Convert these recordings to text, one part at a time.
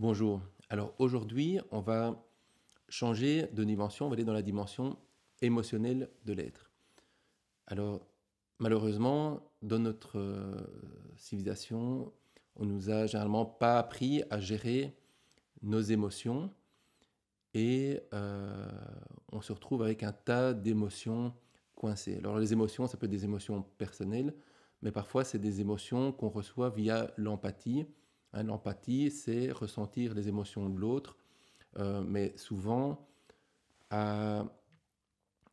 Bonjour. Alors aujourd'hui, on va changer de dimension, on va aller dans la dimension émotionnelle de l'être. Alors malheureusement, dans notre euh, civilisation, on nous a généralement pas appris à gérer nos émotions et euh, on se retrouve avec un tas d'émotions coincées. Alors les émotions, ça peut être des émotions personnelles, mais parfois c'est des émotions qu'on reçoit via l'empathie L'empathie, c'est ressentir les émotions de l'autre, euh, mais souvent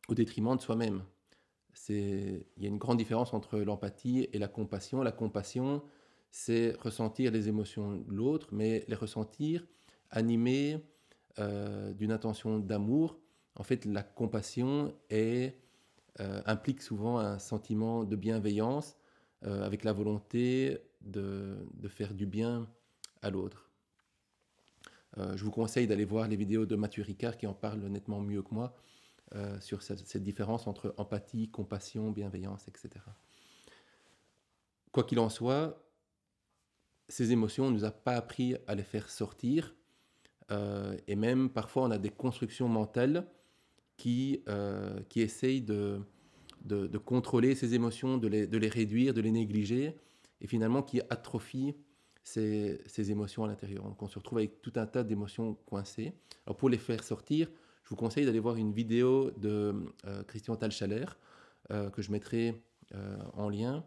au détriment de soi-même. Il y a une grande différence entre l'empathie et la compassion. La compassion, c'est ressentir les émotions de l'autre, mais les ressentir animés euh, d'une intention d'amour. En fait, la compassion euh, implique souvent un sentiment de bienveillance avec la volonté de, faire du bien à l'autre. Euh, je vous conseille d'aller voir les vidéos de Mathieu Ricard qui en parle nettement mieux que moi euh, sur cette, différence entre empathie, compassion, bienveillance, etc. Quoi qu'il en soit, ces émotions, ne nous a pas appris à les faire sortir. Euh, et même parfois, on a des constructions mentales qui, qui essayent de, contrôler ces émotions, de les, de les réduire, de les négliger et finalement qui atrophie ces, émotions à l'intérieur. Donc on se retrouve avec tout un tas d'émotions coincées. Alors pour les faire sortir, je vous conseille d'aller voir une vidéo de euh, Christian Talchaler euh, que je mettrai euh, en lien.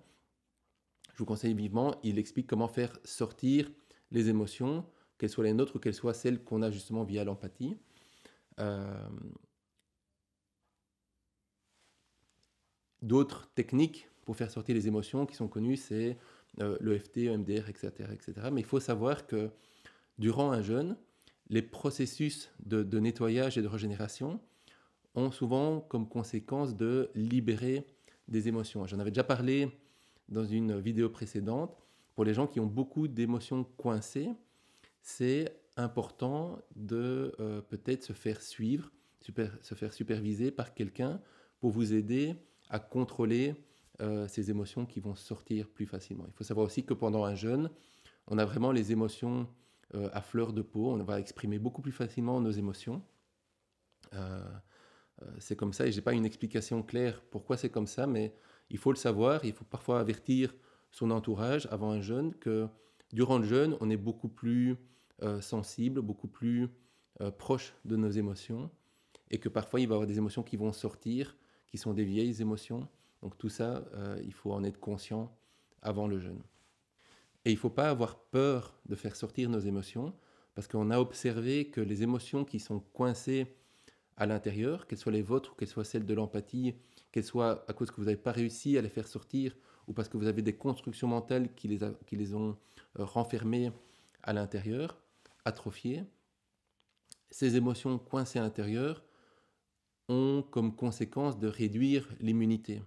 Je vous conseille vivement, il explique comment faire sortir les émotions, qu'elles soient les nôtres ou qu'elles soient celles qu'on a justement via l'empathie. D'autres techniques pour faire sortir les émotions qui sont connues, c'est euh, l'EFT, EMDR, etc., etc. Mais il faut savoir que durant un jeûne, les processus de, nettoyage et de régénération ont souvent comme conséquence de libérer des émotions. J'en avais déjà parlé dans une vidéo précédente. Pour les gens qui ont beaucoup d'émotions coincées, c'est important de euh, peut-être se faire suivre, se faire superviser par quelqu'un pour vous aider à contrôler euh, ces émotions qui vont sortir plus facilement. Il faut savoir aussi que pendant un jeûne, on a vraiment les émotions euh, à fleur de peau, on va exprimer beaucoup plus facilement nos émotions. Euh, c'est comme ça, et je n'ai pas une explication claire pourquoi c'est comme ça, mais il faut le savoir, il faut parfois avertir son entourage avant un jeûne que durant le jeûne, on est beaucoup plus sensible, beaucoup plus proche de nos émotions, et que parfois il va y avoir des émotions qui vont sortir, qui sont des vieilles émotions, donc tout ça, euh, il faut en être conscient avant le jeûne. Et il ne faut pas avoir peur de faire sortir nos émotions, parce qu'on a observé que les émotions qui sont coincées à l'intérieur, qu'elles soient les vôtres ou qu'elles soient celles de l'empathie, qu'elles soient à cause que vous n'avez pas réussi à les faire sortir ou parce que vous avez des constructions mentales qui les, qui les ont euh, renfermées à l'intérieur, atrophiées, ces émotions coincées à l'intérieur ont comme conséquence de réduire l'immunité.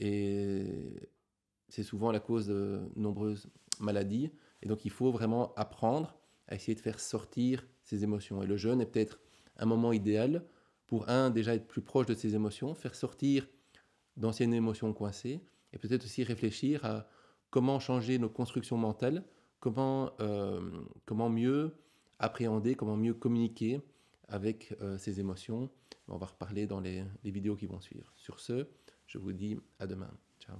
Et c'est souvent la cause de nombreuses maladies. Et donc il faut vraiment apprendre à essayer de faire sortir ses émotions. Et le jeûne est peut-être un moment idéal pour, un, déjà être plus proche de ses émotions, faire sortir d'anciennes émotions coincées, et peut-être aussi réfléchir à comment changer nos constructions mentales, comment, euh, comment mieux appréhender, comment mieux communiquer avec euh, ces ses émotions. On va reparler dans les vidéos qui vont suivre. Sur ce, je vous dis à demain. Ciao.